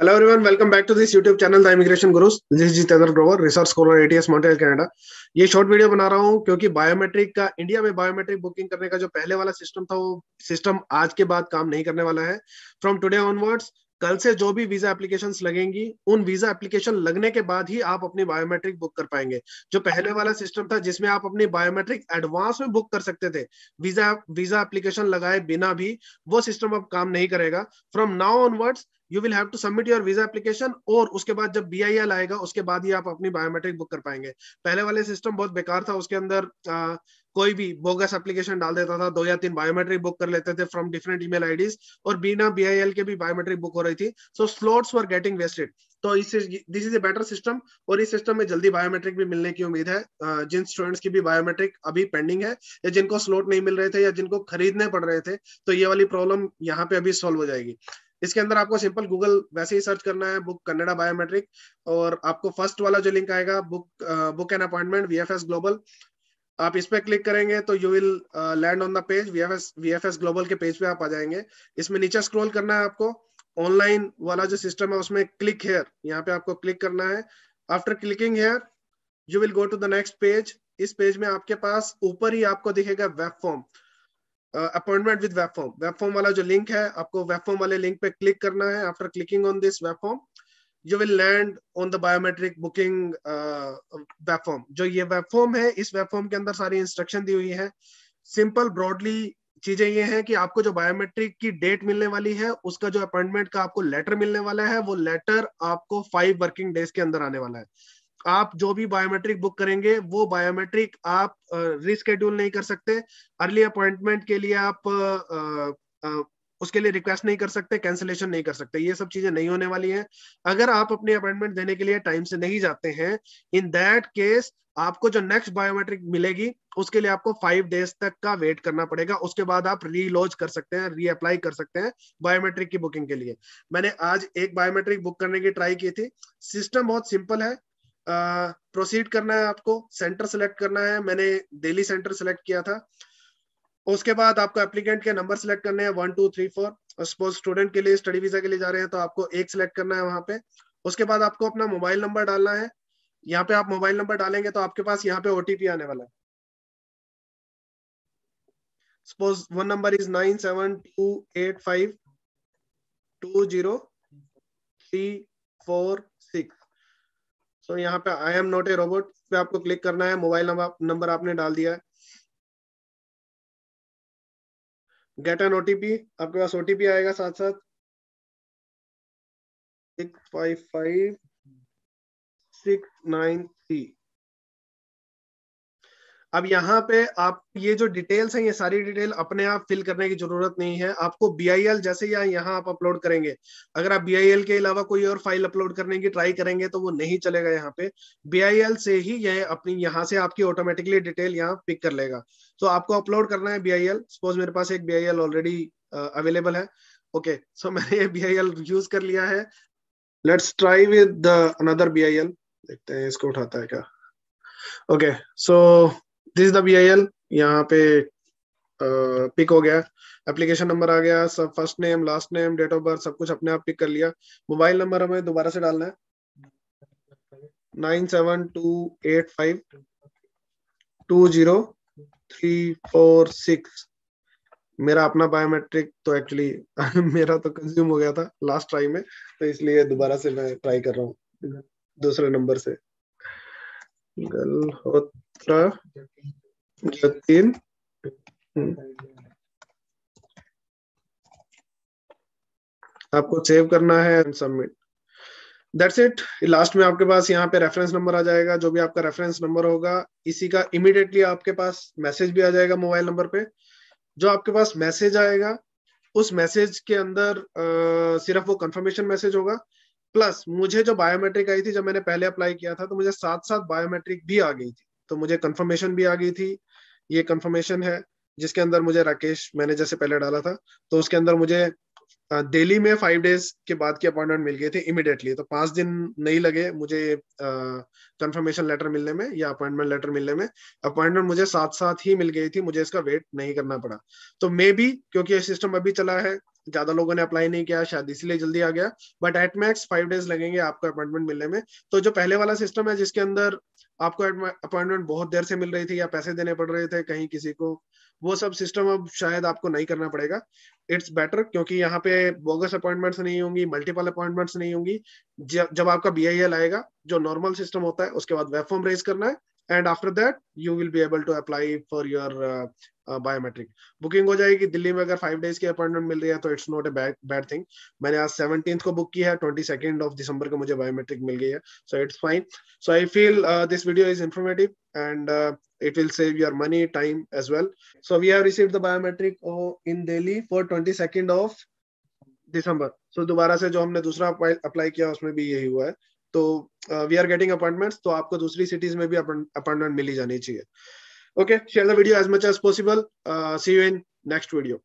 Hello everyone, welcome back to this YouTube channel The Immigration Gurus. This is Jitendra Grover, research scholar ATS Montreal Canada. ये short video बना रहा हूँ क्योंकि biometric का India में biometric booking करने का जो पहले वाला सिस्टम था वो सिस्टम आज के बाद काम नहीं करने वाला है फ्रॉम टुडे ऑनवर्ड्स कल से जो भी वीजा एप्लीकेशन लगेंगी उन वीजा एप्लीकेशन लगने के बाद ही आप अपनी बायोमेट्रिक बुक कर पाएंगे जो पहले वाला सिस्टम था जिसमें आप अपनी बायोमेट्रिक एडवांस में बुक कर सकते थे वीजा वीजा एप्लीकेशन लगाए बिना भी वो सिस्टम अब काम नहीं करेगा from now onwards you will have to submit your visa application और उसके बाद जब बी आएगा उसके बाद ही आप अपनी बायोमेट्रिक बुक कर पाएंगे पहले वाले सिस्टम बहुत बेकार था उसके अंदर आ, कोई भी बोगस एप्लीकेशन डाल देता था दो या तीन बायोमेट्रिक बुक कर लेते थे फ्रॉम डिफरेंट ईमेल आईडीज और बिना बीआईएल के भी बायोमेट्रिक बुक हो रही थी so slots were getting wasted तो इस this is a better system और इस सिस्टम में जल्दी बायोमेट्रिक भी मिलने की उम्मीद है जिन स्टूडेंट्स की भी बायोमेट्रिक अभी पेंडिंग है या जिनको स्लॉट नहीं मिल रहे थे या जिनको खरीदने पड़ रहे थे तो ये वाली प्रॉब्लम यहाँ पे अभी सॉल्व हो जाएगी इसके अंदर आपको सिंपल गूगल वैसे ही सर्च करना है बुक कन्नडा बायोमेट्रिक और आपको फर्स्ट वाला जो लिंक आएगा book book an appointment V Global आप इस पर क्लिक करेंगे तो you will land on the page V F Global के पेज पे आप आ जाएंगे इसमें नीचे स्क्रोल करना है आपको ऑनलाइन वाला जो सिस्टम है उसमें क्लिक हेयर यहाँ पे आपको क्लिक करना है after clicking here you will go to the next page इस पेज में आपके पास ऊपर ही आपको दिखेगा web form appointment with web form web form वाला जो लिंक है आपको वेब फॉर्म वाले लिंक पे क्लिक करना है after clicking on this web form you will land on the biometric booking web form जो ये वेब फॉर्म है इस वेब फॉर्म के अंदर सारी इंस्ट्रक्शन दी हुई है सिंपल ब्रॉडली चीजें ये हैं कि आपको जो बायोमेट्रिक की डेट मिलने वाली है उसका जो अपॉइंटमेंट का आपको लेटर मिलने वाला है वो लेटर आपको फाइव वर्किंग डेज के अंदर आने वाला है आप जो भी बायोमेट्रिक बुक करेंगे वो बायोमेट्रिक आप रिस्केड्यूल नहीं कर सकते अर्ली अपॉइंटमेंट के लिए आप आ, आ, उसके लिए रिक्वेस्ट नहीं कर सकते कैंसिलेशन नहीं कर सकते ये सब चीजें नहीं होने वाली है अगर आप अपनी अपॉइंटमेंट देने के लिए टाइम से नहीं जाते हैं इन दैट केस आपको जो नेक्स्ट बायोमेट्रिक मिलेगी उसके लिए आपको फाइव डेज तक का वेट करना पड़ेगा उसके बाद आप रीलॉज कर सकते हैं रीअप्लाई कर सकते हैं बायोमेट्रिक की बुकिंग के लिए मैंने आज एक बायोमेट्रिक बुक करने की ट्राई की थी सिस्टम बहुत सिंपल है प्रोसीड करना है आपको सेंटर सेलेक्ट करना है मैंने दिल्ली सेंटर सेलेक्ट किया था उसके बाद आपको एप्लीकेंट के नंबर सेलेक्ट करने हैं one two three four suppose student के लिए स्टडी वीजा के लिए जा रहे हैं तो आपको एक सिलेक्ट करना है वहां पे उसके बाद आपको अपना मोबाइल नंबर डालना है यहाँ पे आप मोबाइल नंबर डालेंगे तो आपके पास यहाँ पे ओटीपी आने वाला है suppose one number is nine seven two eight five two zero three four six so तो so, यहाँ पे I am not a robot पे आपको क्लिक करना है मोबाइल नंबर नंबर आपने डाल दिया है गेट एन ओटीपी आपके पास ओटीपी आएगा साथ साथ six five five six nine three अब यहाँ पे आप ये जो डिटेल्स हैं ये सारी डिटेल अपने आप फिल करने की जरूरत नहीं है आपको बी जैसे या यहाँ आप अपलोड करेंगे अगर आप बी के अलावा कोई और फाइल अपलोड करने की ट्राई करेंगे तो वो नहीं चलेगा यहाँ पे बी से ही यह अपनी यहाँ से आपकी ऑटोमेटिकली डिटेल यहाँ पिक कर लेगा तो आपको अपलोड करना है बी सपोज मेरे पास एक बी ऑलरेडी अवेलेबल है ओके सो मैंने ये बी यूज कर लिया है let's try whether B I देखते हैं इसको उठाता है क्या okay so so, this the B I L यहाँ पे पिक हो गया एप्लीकेशन नंबर आ गया सब first name last name date of birth सब कुछ अपने आप पिक कर लिया मोबाइल नंबर हमें दोबारा से डालना है nine seven two eight five two zero three four six मेरा अपना बायोमेट्रिक तो एक्चुअली मेरा तो कंज्यूम हो गया था लास्ट ट्राई में तो इसलिए दोबारा से मैं ट्राई कर रहा हूँ दूसरे नंबर से गल गलहोत छात्र जतिन हम्म। आपको सेव करना है and submit that's it last में आपके पास यहाँ पे रेफरेंस नंबर आ जाएगा जो भी आपका रेफरेंस नंबर होगा इसी का इमिडिएटली आपके पास मैसेज भी आ जाएगा मोबाइल नंबर पे जो आपके पास मैसेज आएगा उस मैसेज के अंदर आ, सिर्फ वो कंफर्मेशन मैसेज होगा प्लस मुझे जो बायोमेट्रिक आई थी जब मैंने पहले अप्लाई किया था तो मुझे साथ साथ बायोमेट्रिक भी आ गई थी तो मुझे कंफर्मेशन भी आ गई थी ये कंफर्मेशन है जिसके अंदर मुझे राकेश मैनेजर से पहले डाला था तो उसके अंदर मुझे दिल्ली में फाइव डेज के बाद की अपॉइंटमेंट मिल गई थी इमिडिएटली तो पांच दिन नहीं लगे मुझे कंफर्मेशन लेटर मिलने में या अपॉइंटमेंट लेटर मिलने में अपॉइंटमेंट मुझे साथ साथ ही मिल गई थी मुझे इसका वेट नहीं करना पड़ा तो मे बी क्योंकि ये सिस्टम अभी चला है ज्यादा लोगों ने अप्लाई नहीं किया शायद इसीलिए जल्दी आ गया but at max five days लगेंगे आपको अपॉइंटमेंट मिलने में तो जो पहले वाला सिस्टम है जिसके अंदर आपको अपॉइंटमेंट बहुत देर से मिल रही थी या पैसे देने पड़ रहे थे कहीं किसी को वो सब सिस्टम अब शायद आपको नहीं करना पड़ेगा इट्स बेटर क्योंकि यहाँ पे बोगस अपॉइंटमेंट्स नहीं होंगी मल्टीपल अपॉइंटमेंट्स नहीं होंगी जब आपका बी आएगा जो नॉर्मल सिस्टम होता है उसके बाद वेब फॉर्म रेज करना है and after that you will be able to apply for your biometric booking हो जाएगी दिल्ली में अगर फाइव डेज की अपॉइंटमेंट मिल रही है तो it's not a bad thing मैंने आज सेवनटीन को बुक किया है ट्वेंटी सेकंड ऑफ दिसंबर को मुझे बायोमेट्रिक मिल गई है so it's fine so I feel this video is informative and it will save your money time as well so we have received the biometric oh, in delhi for 22nd of december so दोबारा से जो हमने दूसरा apply किया उसमें भी यही हुआ है तो वी आर गेटिंग अपॉइंटमेंट तो आपको दूसरी सिटीज में भी अपॉइंटमेंट मिली जानी चाहिए okay share the as much as possible see you in next video